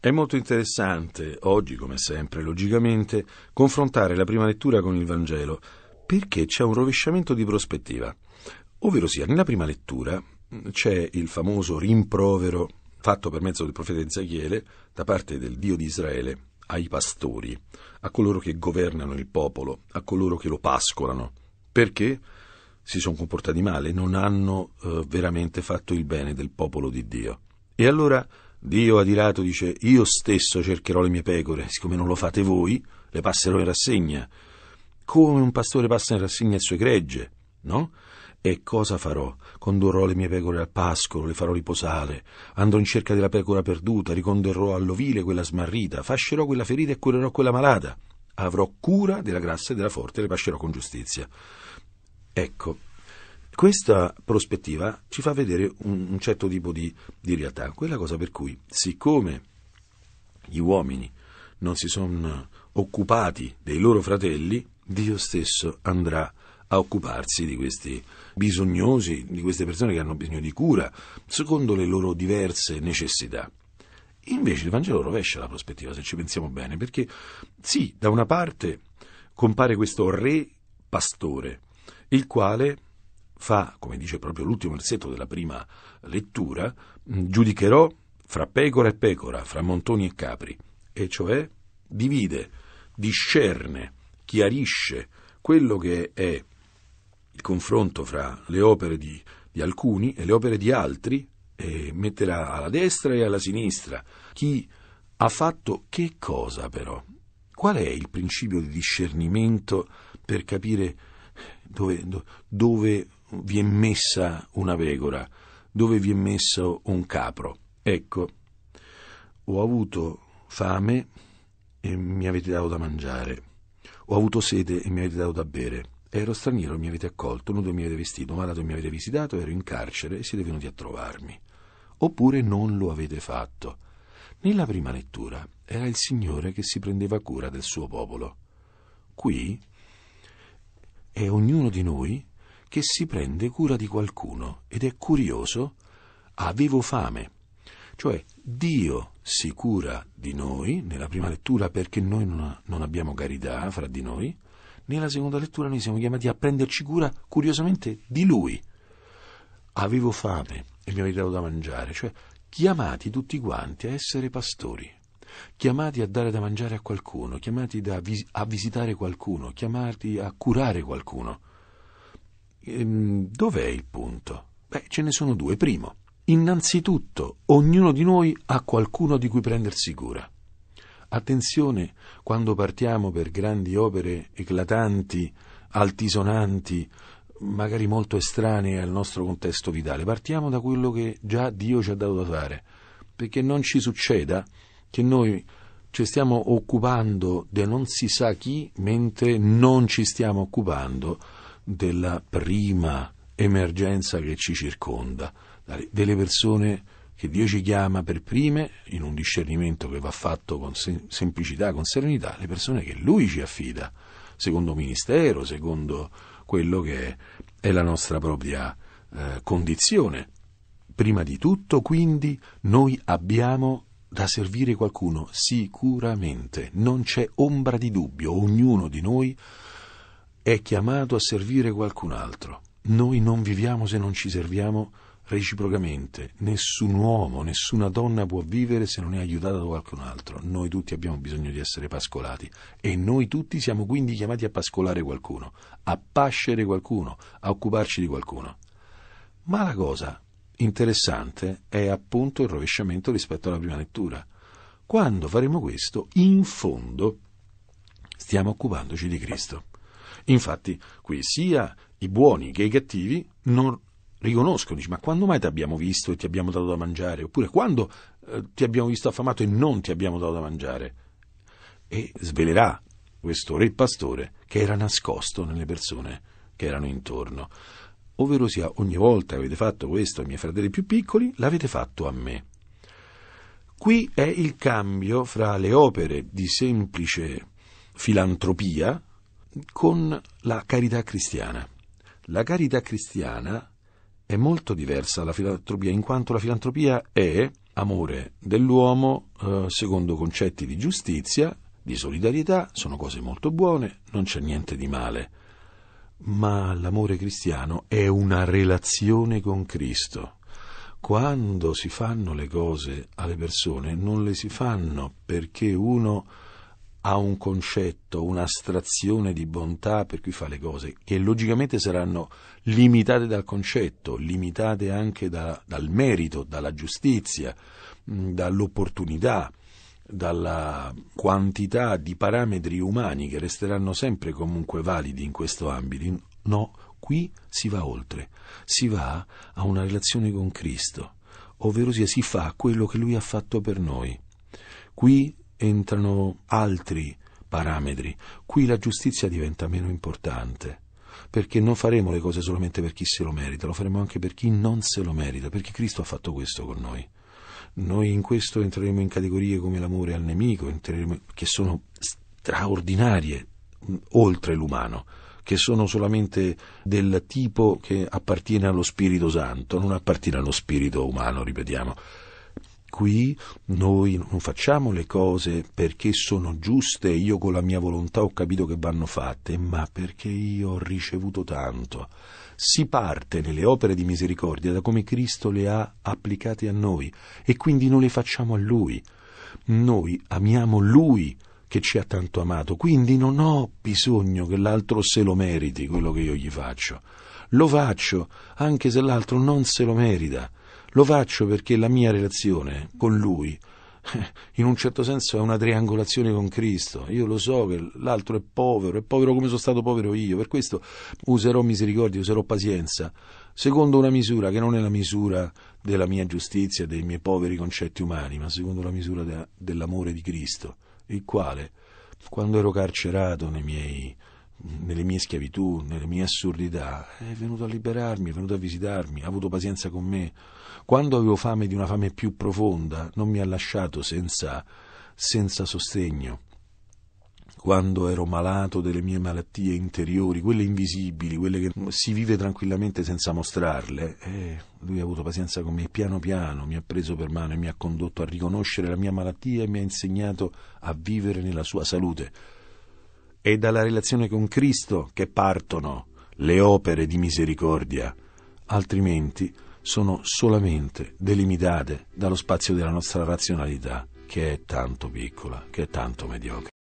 È molto interessante, oggi come sempre, logicamente, confrontare la prima lettura con il Vangelo, perché c'è un rovesciamento di prospettiva. Ovvero sia, nella prima lettura c'è il famoso rimprovero fatto per mezzo del profeta Ezechiele da parte del Dio di Israele ai pastori, a coloro che governano il popolo, a coloro che lo pascolano. Perché? Si sono comportati male, non hanno eh, veramente fatto il bene del popolo di Dio. E allora Dio adirato dice, io stesso cercherò le mie pecore, siccome non lo fate voi, le passerò in rassegna, come un pastore passa in rassegna il suo gregge, no? E cosa farò? Condurrò le mie pecore al pascolo, le farò riposare, andrò in cerca della pecora perduta, ricondurrò all'ovile quella smarrita, fascerò quella ferita e curerò quella malata, avrò cura della grassa e della forte e le pascerò con giustizia. Ecco, questa prospettiva ci fa vedere un, un certo tipo di, di realtà, quella cosa per cui siccome gli uomini non si sono occupati dei loro fratelli, Dio stesso andrà a occuparsi di questi bisognosi, di queste persone che hanno bisogno di cura, secondo le loro diverse necessità. Invece il Vangelo rovescia la prospettiva, se ci pensiamo bene, perché sì, da una parte compare questo re pastore, il quale fa, come dice proprio l'ultimo versetto della prima lettura, mm, giudicherò fra pecora e pecora, fra montoni e capri, e cioè divide, discerne, chiarisce quello che è il confronto fra le opere di, di alcuni e le opere di altri, e metterà alla destra e alla sinistra chi ha fatto che cosa però. Qual è il principio di discernimento per capire dove, dove vi è messa una pecora, dove vi è messo un capro. Ecco, ho avuto fame e mi avete dato da mangiare, ho avuto sete e mi avete dato da bere, ero straniero e mi avete accolto, nudo mi avete vestito, malato e mi avete visitato, ero in carcere e siete venuti a trovarmi. Oppure non lo avete fatto. Nella prima lettura era il Signore che si prendeva cura del suo popolo. Qui è ognuno di noi che si prende cura di qualcuno ed è curioso, avevo fame. Cioè Dio si cura di noi nella prima lettura perché noi non, non abbiamo carità fra di noi, nella seconda lettura noi siamo chiamati a prenderci cura curiosamente di Lui. Avevo fame e mi avete dato da mangiare, cioè chiamati tutti quanti a essere pastori, chiamati a dare da mangiare a qualcuno, chiamati vis- a visitare qualcuno, chiamati a curare qualcuno. Ehm, dov'è il punto? Beh, ce ne sono due. Primo, innanzitutto ognuno di noi ha qualcuno di cui prendersi cura. Attenzione quando partiamo per grandi opere eclatanti, altisonanti, magari molto estranee al nostro contesto vitale. Partiamo da quello che già Dio ci ha dato da fare, perché non ci succeda che noi ci stiamo occupando di non si sa chi, mentre non ci stiamo occupando della prima emergenza che ci circonda, delle persone che Dio ci chiama per prime, in un discernimento che va fatto con sem- semplicità, con serenità, le persone che Lui ci affida, secondo ministero, secondo quello che è la nostra propria eh, condizione. Prima di tutto, quindi, noi abbiamo da servire qualcuno, sicuramente, non c'è ombra di dubbio, ognuno di noi è chiamato a servire qualcun altro. Noi non viviamo se non ci serviamo reciprocamente. Nessun uomo, nessuna donna può vivere se non è aiutata da qualcun altro. Noi tutti abbiamo bisogno di essere pascolati e noi tutti siamo quindi chiamati a pascolare qualcuno, a pascere qualcuno, a occuparci di qualcuno. Ma la cosa interessante è appunto il rovesciamento rispetto alla prima lettura. Quando faremo questo, in fondo stiamo occupandoci di Cristo. Infatti, qui sia i buoni che i cattivi non riconoscono, dici, ma quando mai ti abbiamo visto e ti abbiamo dato da mangiare? Oppure quando eh, ti abbiamo visto affamato e non ti abbiamo dato da mangiare? E svelerà questo re pastore che era nascosto nelle persone che erano intorno. Ovvero sia, ogni volta che avete fatto questo ai miei fratelli più piccoli, l'avete fatto a me. Qui è il cambio fra le opere di semplice filantropia, con la carità cristiana. La carità cristiana è molto diversa dalla filantropia, in quanto la filantropia è amore dell'uomo eh, secondo concetti di giustizia, di solidarietà, sono cose molto buone, non c'è niente di male. Ma l'amore cristiano è una relazione con Cristo. Quando si fanno le cose alle persone, non le si fanno perché uno ha un concetto, un'astrazione di bontà per cui fa le cose che logicamente saranno limitate dal concetto, limitate anche da, dal merito, dalla giustizia, dall'opportunità, dalla quantità di parametri umani che resteranno sempre comunque validi in questo ambito. No, qui si va oltre, si va a una relazione con Cristo, ovvero sia si fa quello che Lui ha fatto per noi. Qui entrano altri parametri. Qui la giustizia diventa meno importante, perché non faremo le cose solamente per chi se lo merita, lo faremo anche per chi non se lo merita, perché Cristo ha fatto questo con noi. Noi in questo entreremo in categorie come l'amore al nemico, che sono straordinarie, oltre l'umano, che sono solamente del tipo che appartiene allo Spirito Santo, non appartiene allo spirito umano, ripetiamo. Qui noi non facciamo le cose perché sono giuste, io con la mia volontà ho capito che vanno fatte, ma perché io ho ricevuto tanto. Si parte nelle opere di misericordia da come Cristo le ha applicate a noi e quindi non le facciamo a Lui. Noi amiamo Lui che ci ha tanto amato, quindi non ho bisogno che l'altro se lo meriti quello che io gli faccio. Lo faccio anche se l'altro non se lo merita lo faccio perché la mia relazione con Lui, in un certo senso, è una triangolazione con Cristo. Io lo so che l'altro è povero, è povero come sono stato povero io, per questo userò misericordia, userò pazienza, secondo una misura che non è la misura della mia giustizia, dei miei poveri concetti umani, ma secondo la misura de- dell'amore di Cristo, il quale, quando ero carcerato nei miei nelle mie schiavitù, nelle mie assurdità, è venuto a liberarmi, è venuto a visitarmi, ha avuto pazienza con me. Quando avevo fame di una fame più profonda, non mi ha lasciato senza, senza sostegno. Quando ero malato delle mie malattie interiori, quelle invisibili, quelle che si vive tranquillamente senza mostrarle, eh, lui ha avuto pazienza con me piano piano, mi ha preso per mano e mi ha condotto a riconoscere la mia malattia e mi ha insegnato a vivere nella sua salute è dalla relazione con Cristo che partono le opere di misericordia, altrimenti sono solamente delimitate dallo spazio della nostra razionalità, che è tanto piccola, che è tanto mediocre.